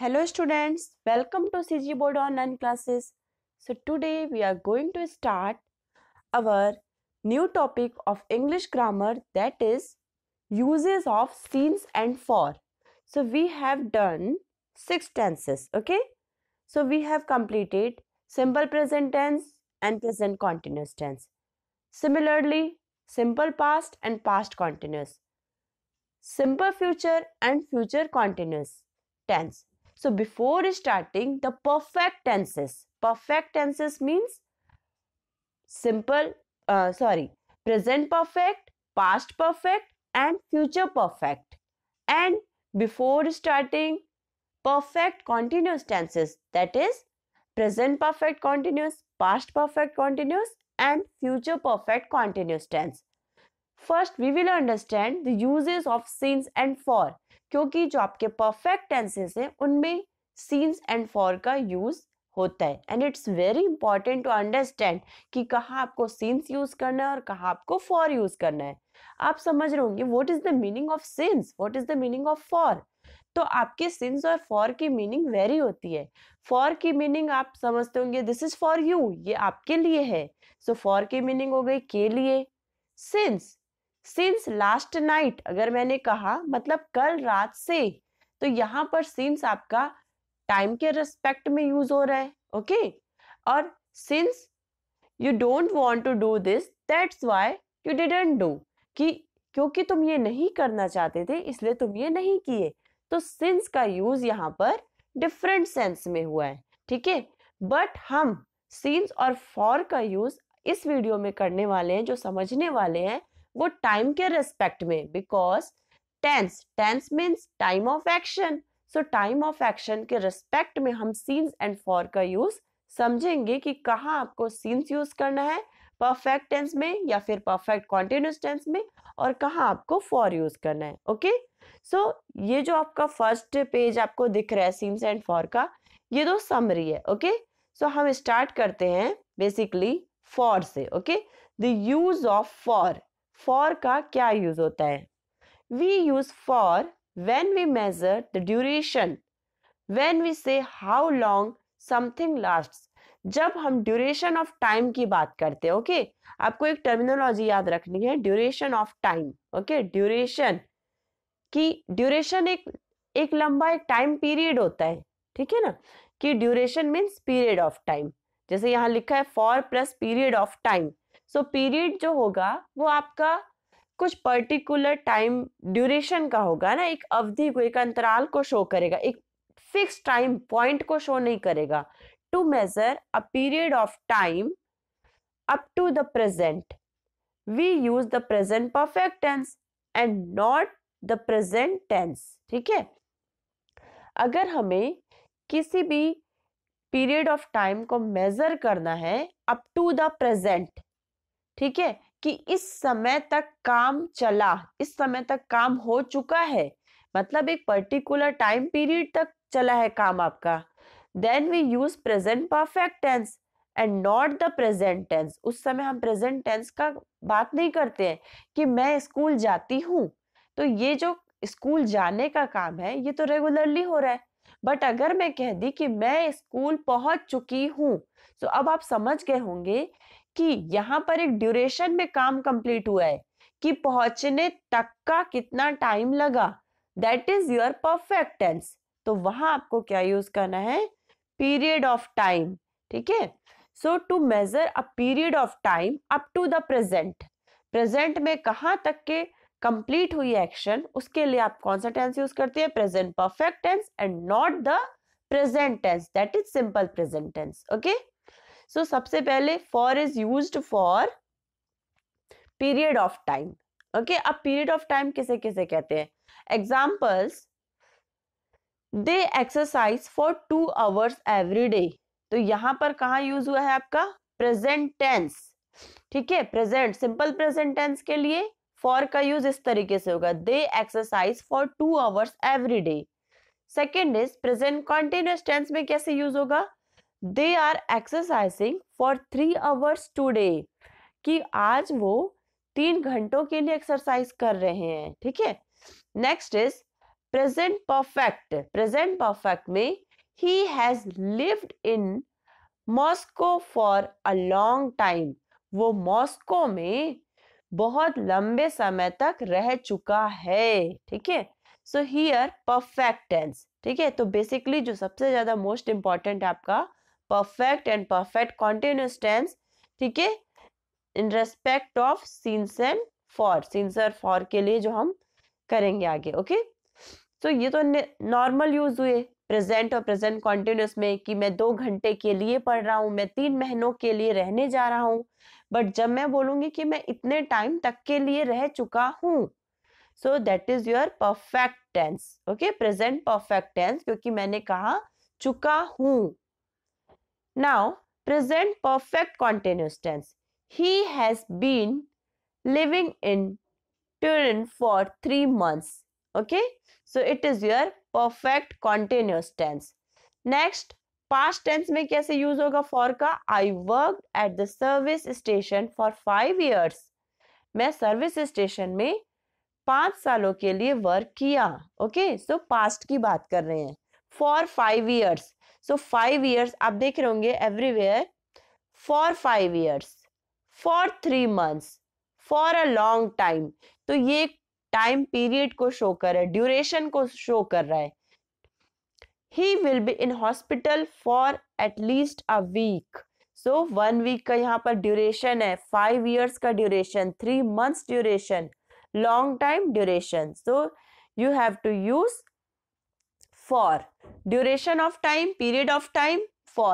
Hello students, welcome to CG Board online classes. So today we are going to start our new topic of English grammar that is uses of since and for. So we have done six tenses, okay? So we have completed simple present tense and present continuous tense. Similarly, simple past and past continuous. Simple future and future continuous tense so before starting the perfect tenses, perfect tenses means simple, uh, sorry, present perfect, past perfect and future perfect. And before starting perfect continuous tenses that is present perfect continuous, past perfect continuous and future perfect continuous tense. First, we will understand the uses of since and for. क्योंकि जो आपके perfect tenses हैं उनमें since and for का use होता है and it's very important to understand कि कहाँ आपको सीन्स यूज करना है और कहाँ आपको फॉर यूज करना है आप समझ रहे होंगे what is the meaning of since what is the meaning of for तो आपके सिंस और फॉर की मीनिंग वेरी होती है फॉर की मीनिंग आप समझते होंगे दिस इज फॉर यू ये आपके लिए है सो so, फॉर की मीनिंग हो गई के लिए सिंस सिंस लास्ट नाइट अगर मैंने कहा मतलब कल रात से तो यहाँ पर सिंस आपका टाइम के रिस्पेक्ट में यूज हो रहा है ओके और since you don't want to do this that's why you didn't do कि क्योंकि तुम ये नहीं करना चाहते थे इसलिए तुम ये नहीं किए तो सिंस का यूज यहाँ पर डिफरेंट सेंस में हुआ है ठीक है बट हम सीन्स और फॉर का यूज इस वीडियो में करने वाले हैं जो समझने वाले हैं वो टाइम के रेस्पेक्ट में because tense tense means time of action so time of action के रेस्पेक्ट में हम सीन्स एंड फॉर का यूज समझेंगे कि कहाँ आपको सीन्स यूज करना है परफेक्ट टेंस में या फिर परफेक्ट कॉन्टिन्यूस टेंस में और कहाँ आपको फॉर यूज करना है ओके okay? सो so, ये जो आपका फर्स्ट पेज आपको दिख रहा है सीन्स एंड फॉर का ये दो समरी है ओके okay? सो so, हम स्टार्ट करते हैं बेसिकली फॉर से okay the use of for for का क्या यूज होता है we use for when we measure the duration when we say how long something last जब हम ड्यूरेशन ऑफ टाइम की बात करते हैं ओके okay? आपको एक टर्मिनोलॉजी याद रखनी है duration of time okay duration कि ड्यूरेशन एक एक लंबा एक टाइम पीरियड होता है ठीक है ना कि duration means period of time जैसे यहाँ लिखा है for plus period of time so so, period जो होगा वो आपका कुछ पर्टिकुलर टाइम ड्यूरेशन का होगा ना एक अवधि को एक अंतराल को शो करेगा एक फिक्स टाइम पॉइंट को शो नहीं करेगा to measure a period of time up to the present we use the present perfect tense and not the present tense ठीक है अगर हमें किसी भी पीरियड ऑफ टाइम को मेजर करना है अप टू द प्रेजेंट ठीक है कि इस समय तक काम चला इस समय तक काम हो चुका है मतलब एक पर्टिकुलर टाइम पीरियड तक चला है काम आपका then we use present perfect tense and not the present tense उस समय हम प्रेजेंट टेंस का बात नहीं करते हैं कि मैं स्कूल जाती हूँ तो ये जो स्कूल जाने का काम है ये तो रेगुलरली हो रहा है बट अगर मैं कह दी कि मैं स्कूल पहुंच चुकी हूँ तो अब आप समझ गए होंगे कि यहाँ पर एक ड्यूरेशन में काम कंप्लीट हुआ है कि पहुंचने तक का कितना टाइम लगा that is your perfect tense तो वहां आपको क्या यूज करना है पीरियड ऑफ टाइम ठीक है so to measure a period of time up to the present present में कहा तक के कंप्लीट हुई एक्शन उसके लिए आप कौन सा टेंस यूज करते हैं present perfect tense and not the present tense that is simple present tense okay so so, सबसे पहले for is use for period of time okay अब पीरियड ऑफ टाइम किसे किसे कहते हैं examples they exercise for two hours every day तो यहां पर कहा यूज हुआ है आपका प्रेजेंट टेंस ठीक है प्रेजेंट सिंपल प्रेजेंट टेंस के लिए फॉर का यूज इस तरीके से होगा they exercise for two hours every day second is present continuous tense में कैसे यूज होगा they are exercising for three hours today कि आज वो तीन घंटों के लिए एक्सरसाइज कर रहे हैं ठीक है next is present perfect present perfect में ही has lived in Moscow for a long time वो मॉस्को में बहुत लंबे समय तक रह चुका है ठीक है सो हियर परफेक्ट टेंस ठीक है तो बेसिकली जो सबसे ज्यादा मोस्ट इंपॉर्टेंट आपका perfect and perfect continuous tense ठीक है in respect of since and for since और फॉर के लिए जो हम करेंगे आगे ओके okay? तो so, ये तो नॉर्मल यूज हुए प्रेजेंट और प्रेजेंट कॉन्टिन्यूस में कि मैं दो घंटे के लिए पढ़ रहा हूँ मैं तीन महीनों के लिए रहने जा रहा हूँ बट जब मैं बोलूंगी कि मैं इतने टाइम तक के लिए रह चुका हूँ so that is your perfect tense okay present perfect tense क्योंकि मैंने कहा चुका हूँ Now, present perfect continuous tense. He has been living in Turin for three months. Okay, so it is your perfect continuous tense. Next, past tense में कैसे use होगा for का I worked at the service station for five years. मैं service station में पाँच सालों के लिए वर्क किया okay okay? So so, past की बात कर रहे हैं for five years so five years आप देख रहे होंगे everywhere for five years for three months for a long time तो ये टाइम पीरियड को शो कर रहा है ड्यूरेशन को शो कर रहा है he will be in hospital for at least a week so one week का यहाँ पर ड्यूरेशन है फाइव ईयर्स का duration three months duration long time duration so you have to use for duration of time period of time for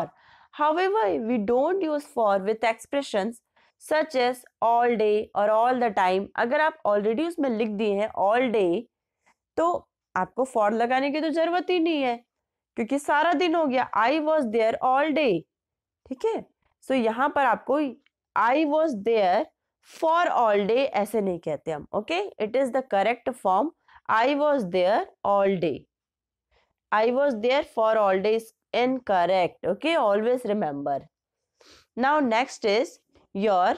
however we don't use for with expressions such as all day और all the time अगर आप already उसमें लिख दिए हैं all day तो आपको for लगाने की तो जरूरत ही नहीं है क्योंकि सारा दिन हो गया I was there all day ठीक है सो यहाँ पर आपको I was there for all day ऐसे नहीं कहते हम okay it is the correct form I was there all day I was there for all days incorrect. Okay, always remember. Now next is your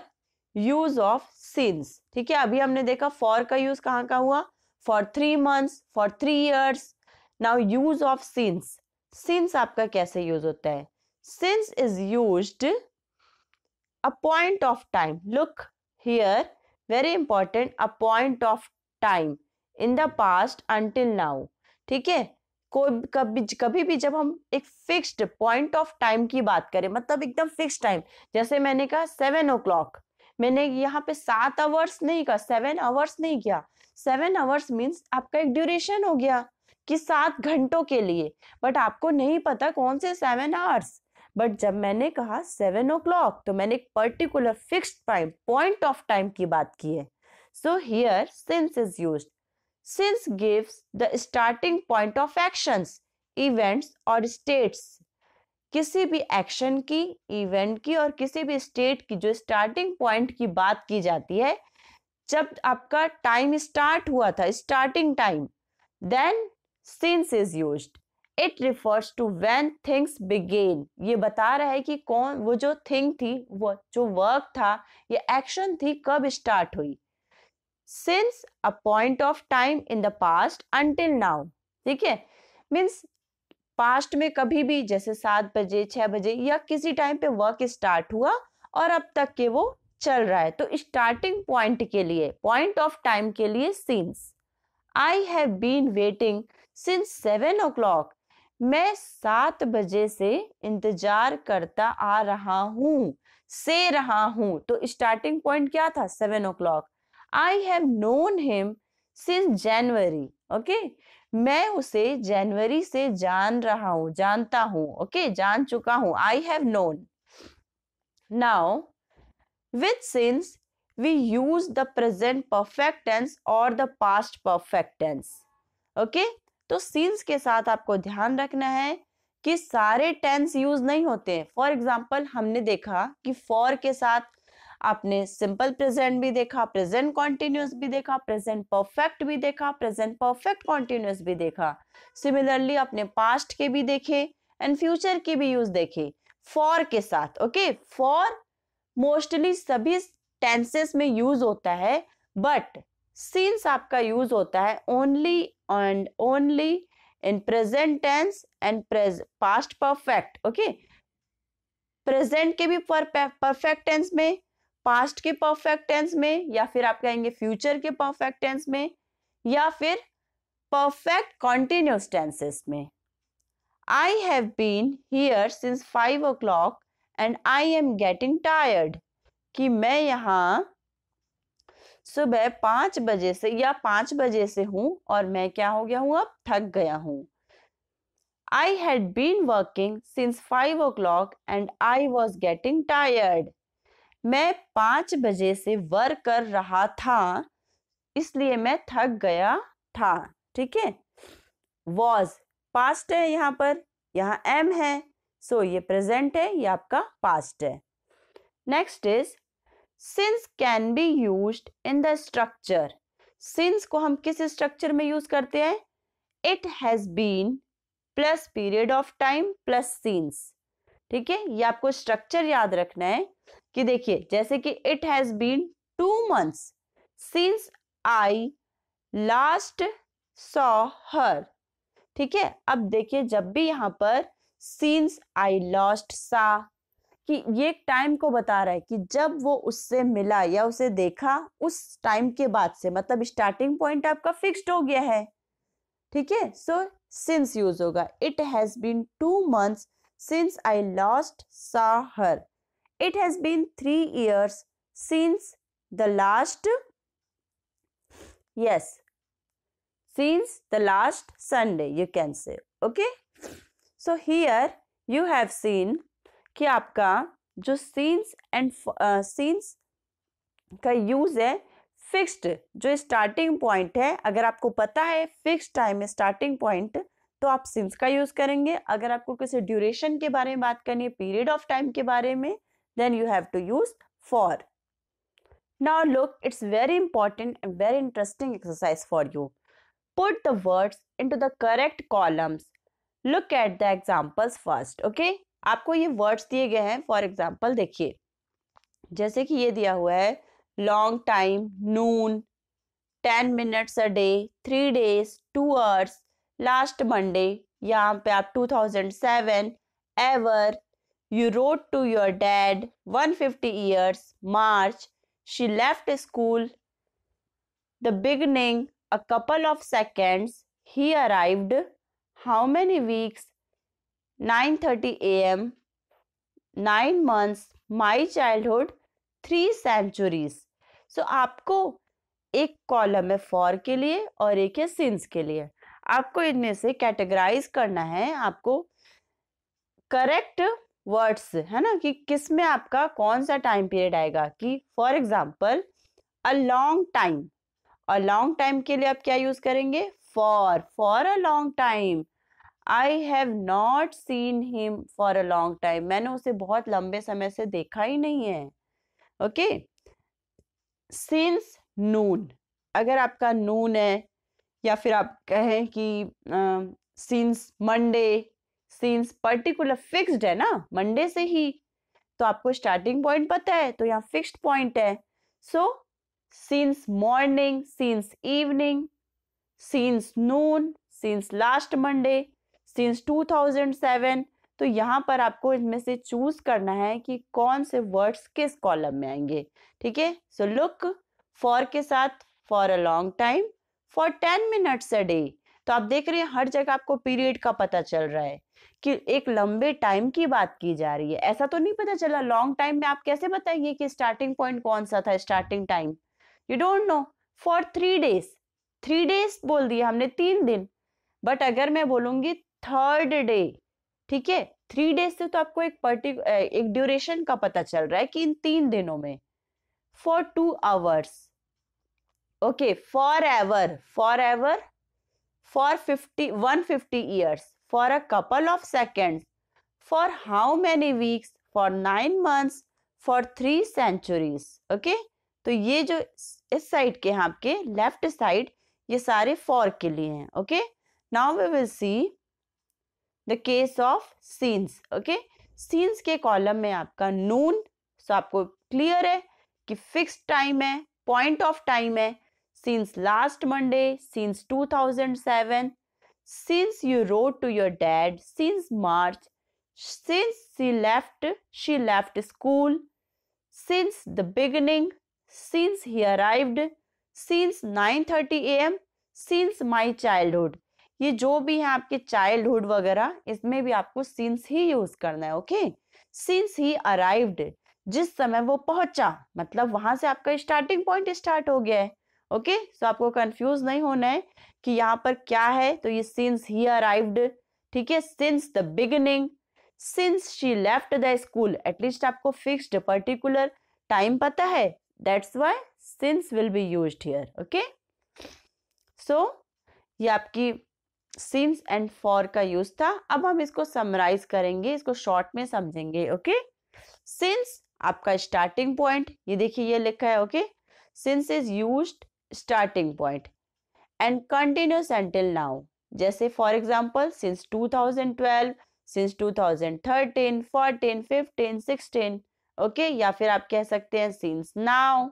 use of since. ठीक है अभी हमने देखा for का use कहाँ का हुआ For three months, for three years. Now use of since. Since आपका कैसे use होता है Since is used a point of time. Look here, very important, a point of time. In the past until now. ठीक है कोई कभी कभी भी जब हम एक फिक्स्ड पॉइंट ऑफ टाइम की बात करें मतलब एकदम फिक्स टाइम जैसे मैंने कहा सेवन ओ क्लॉक मैंने यहाँ पे सात आवर्स नहीं कहा सेवन आवर्स नहीं किया सेवन आवर्स मीन्स आपका एक ड्यूरेशन हो गया कि सात घंटों के लिए बट आपको नहीं पता कौन से सेवन आवर्स बट जब मैंने कहा सेवन ओ क्लॉक तो मैंने एक particular fix time point of time की बात की है so here since is use since gives the starting point of action events और स्टेट्स किसी भी एक्शन की इवेंट की और किसी भी स्टेट की जो स्टार्टिंग पॉइंट की बात की जाती है जब आपका टाइम स्टार्ट हुआ था starting time then since is use it refers to when things begin ये बता रहा है कि कौन वो जो थिंग थी वो जो वर्क था ये एक्शन थी कब स्टार्ट हुई since a point of time in the past until now ठीक है मीन्स पास्ट में कभी भी जैसे सात बजे छह बजे या किसी टाइम पे वर्क स्टार्ट हुआ और अब तक के वो चल रहा है तो स्टार्टिंग पॉइंट के लिए पॉइंट ऑफ टाइम के लिए since I have been waiting since seven o'clock मैं सात बजे से इंतजार करता आ रहा हूँ से रहा हूँ तो स्टार्टिंग पॉइंट क्या था seven o'clock I have known him since January okay मैं उसे जनवरी से जान रहा हूं जानता हूं ओके okay? जान चुका हूं I have known now with since we use the present perfect tense और the past perfect tense okay तो सिंस के साथ आपको ध्यान रखना है कि सारे टेंस यूज नहीं होते फॉर एग्जाम्पल हमने देखा कि फॉर के साथ आपने सिंपल प्रेजेंट भी देखा प्रेजेंट कॉन्टिन्यूस भी देखा प्रेजेंट परफेक्ट भी देखा प्रेजेंट परफेक्ट कॉन्टिन्यूस भी देखा सिमिलरली आपने पास्ट के भी देखे एंड फ्यूचर के भी यूज देखे फॉर के साथ ओके फॉर मोस्टली सभी टेंसेस में यूज होता है बट सीन्स आपका यूज होता है only and only in present tense and past perfect okay present के भी परफेक्ट टेंस में पास्ट के परफेक्ट टेंस में या फिर आप कहेंगे फ्यूचर के परफेक्ट टेंस में या फिर परफेक्ट कॉन्टिन्यूस टेंसेस में I have been here since five o'clock and I am getting tired कि मैं यहाँ सुबह पाँच बजे से या पाँच बजे से हूँ और मैं क्या हो गया हूँ अब थक गया हूँ I had been working since five o'clock and I was getting tired मैं पांच बजे से वर्क कर रहा था इसलिए मैं थक गया था ठीक है वॉज पास्ट है यहाँ पर यहाँ एम है सो so ये प्रेजेंट है ये आपका पास्ट है next is since can be use in the structure since को हम किस स्ट्रक्चर में यूज करते हैं it has been plus period of time plus since ठीक है ये आपको स्ट्रक्चर याद रखना है कि देखिए जैसे कि it has been two months since I last saw her ठीक है अब देखिए जब भी यहां पर सिंस आई लॉस्ट सा कि ये टाइम को बता रहा है कि जब वो उससे मिला या उसे देखा उस टाइम के बाद से मतलब स्टार्टिंग पॉइंट आपका फिक्स्ड हो गया है ठीक है सो सिंस यूज होगा it has been two months since I lost saw her it has been 3 years since the last yes since the last sunday you can say okay so here you have seen कि आपका जो since and since का use है fixed जो starting point है अगर आपको पता है फिक्स्ड टाइम है स्टार्टिंग पॉइंट तो आप सिंस का यूज करेंगे अगर आपको किसी ड्यूरेशन के बारे में बात करनी है पीरियड ऑफ टाइम के बारे में then you have to use for. Now look, it's very important and very interesting exercise for you. Put the words into the correct columns. Look at the examples first, okay? आपको ये words दिए गए हैं for example देखिए जैसे कि ये दिया हुआ है long time noon ten minutes a day three days two hours last Monday यहाँ पे आप 2007 ever You wrote to your dad 150 years, March. She left school. The beginning, a couple of seconds. He arrived. How many weeks? 9.30 a.m. 9 months. My childhood. Three centuries so आपको एक column है for के लिए और एक है since के लिए आपको इनमें से कैटेगराइज करना है आपको करेक्ट वर्ड्स है ना कि किस में आपका कौन सा टाइम पीरियड आएगा कि for example a long time a long time के लिए आप क्या यूज करेंगे for for a long time I have not seen him for a long time मैंने उसे बहुत लंबे समय से देखा ही नहीं है ओके सिंस नून अगर आपका नून है या फिर आप कहें कि since Monday since particular fixed है ना मंडे से ही तो आपको स्टार्टिंग पॉइंट पता है तो यहाँ फिक्स्ड पॉइंट है so since morning since evening since noon since last Monday since 2007 तो यहाँ पर आपको इनमें से चूज करना है कि कौन से वर्ड्स किस कॉलम में आएंगे ठीक है सो लुक फॉर के साथ for a long time for ten minutes a day तो आप देख रहे हैं हर जगह आपको पीरियड का पता चल रहा है कि एक लंबे टाइम की बात की जा रही है ऐसा तो नहीं पता चला लॉन्ग टाइम में आप कैसे बताएंगे कि स्टार्टिंग पॉइंट कौन सा था starting time you don't know for three days three days बोल दिया हमने तीन दिन बट अगर मैं बोलूंगी थर्ड डे ठीक है थ्री डेज से तो आपको एक पर्टिक एक ड्यूरेशन का पता चल रहा है कि इन तीन दिनों में for two hours okay for ever for ever for fifty one fifty years for a couple of second for how many weeks for nine months for three centuries okay तो ये जो इस साइड के हैं आपके लेफ्ट साइड ये सारे for के लिए हैं okay now we will see the case of since okay since के कॉलम में आपका नून सो आपको क्लियर है कि फिक्स टाइम है पॉइंट ऑफ टाइम है since last Monday, since 2007, since you wrote to your dad, since March, since she left, she left school, since the beginning, since he arrived, since 9:30 a.m., since my childhood. ये जो भी है आपके childhood वगैरह इसमें भी आपको सिंस ही यूज करना है ओके सिंस ही अराइव्ड जिस समय वो पहुंचा मतलब वहां से आपका स्टार्टिंग पॉइंट स्टार्ट हो गया है ओके सो आपको कंफ्यूज नहीं होना है कि यहाँ पर क्या है तो ये सिंस ही अराइव्ड ठीक है since the beginning since she left the school at least आपको फिक्स्ड पर्टिकुलर टाइम पता है that's why since will be use here okay so ये आपकी सिंस एंड फॉर का यूज था अब हम इसको समराइज करेंगे इसको शॉर्ट में समझेंगे ओके सिंस आपका स्टार्टिंग पॉइंट ये देखिए ये लिखा है okay since is use starting point and continuous until now जैसे for example since 2012, since 2013, 14, 15, 16, okay okay? या फिर आप कह सकते हैं सिंस नाउ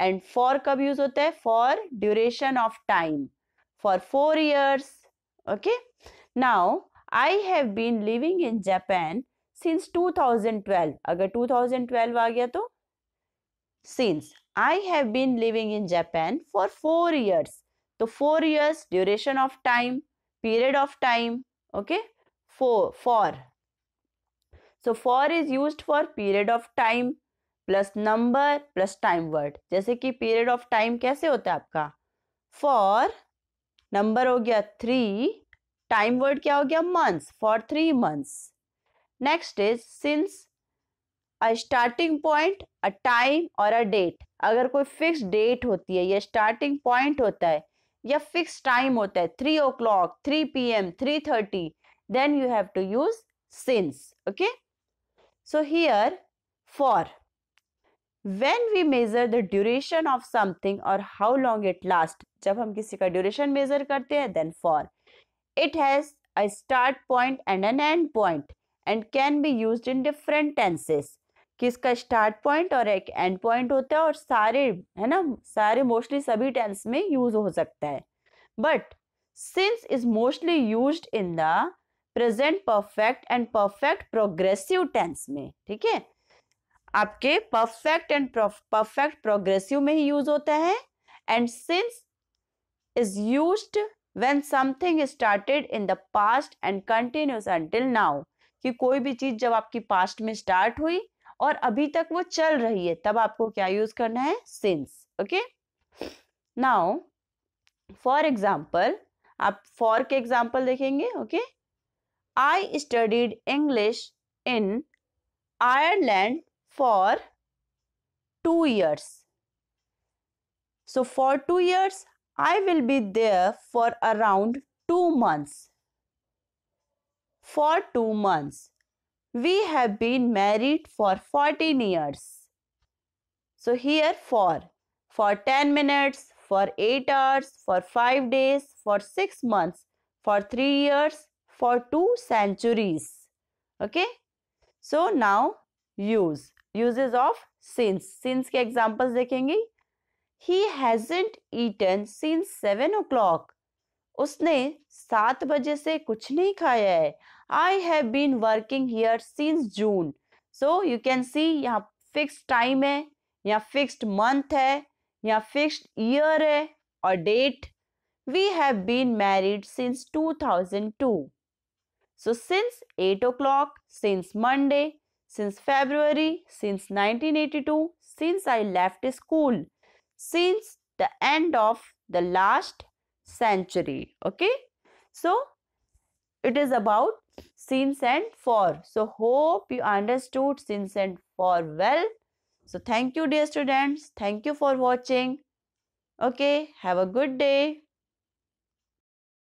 एंड फॉर कब यूज होता है for duration of time for four years okay now I have been living in Japan since 2012 अगर 2012 आ गया तो since I have been living in Japan for 4 years. So 4 years duration of time, period of time, okay? 4, 4. So 4 is used for period of time plus number plus time word. जैसे कि period of time कैसे होता है आपका? For number हो गया 3, time word क्या हो गया? Months, for 3 months. Next is since a starting point a time और अ डेट अगर कोई फिक्स डेट होती है या स्टार्टिंग पॉइंट होता है या फिक्स टाइम होता है three o'clock three P M three thirty then you have to use since okay so here for when we measure the duration of something और how long it last जब हम किसी का duration measure करते हैं then for it has a start point and an end point and can be use in different tenses कि इसका start point और एक एंड पॉइंट होता है और सारे है ना सारे मोस्टली सभी टेंस में यूज हो सकता है but since is mostly use in the present perfect and perfect progressive tense में ठीक है आपके परफेक्ट एंड परफेक्ट प्रोग्रेसिव में ही यूज होता है and since is use when something started in the past and continuous until now now कि कोई भी चीज जब आपकी पास्ट में स्टार्ट हुई और अभी तक वो चल रही है तब आपको क्या यूज करना है since okay now for example आप फॉर के एग्जाम्पल देखेंगे okay I studied English in Ireland for two years so for two years I will be there for around two months for two months we have been married for 14 years. So here for, for 10 minutes, for 8 hours, for 5 days, for 6 months, for 3 years, for 2 centuries. Okay. So now use, uses of since. Since के examples देखेंगे. He hasn't eaten since 7 o'clock. उसने सात बजे से कुछ नहीं खाया है. I have been working here since June. So you can see यहाँ fixed time है यहाँ fixed month है यहाँ fixed year है और date. We have been married since 2002. So since 8 o'clock, since Monday, since February, since 1982, since I left school, since the end of the last century. Okay. So it is about since and for. So, hope you understood since and for well. So, thank you dear students. Thank you for watching. Okay, have a good day.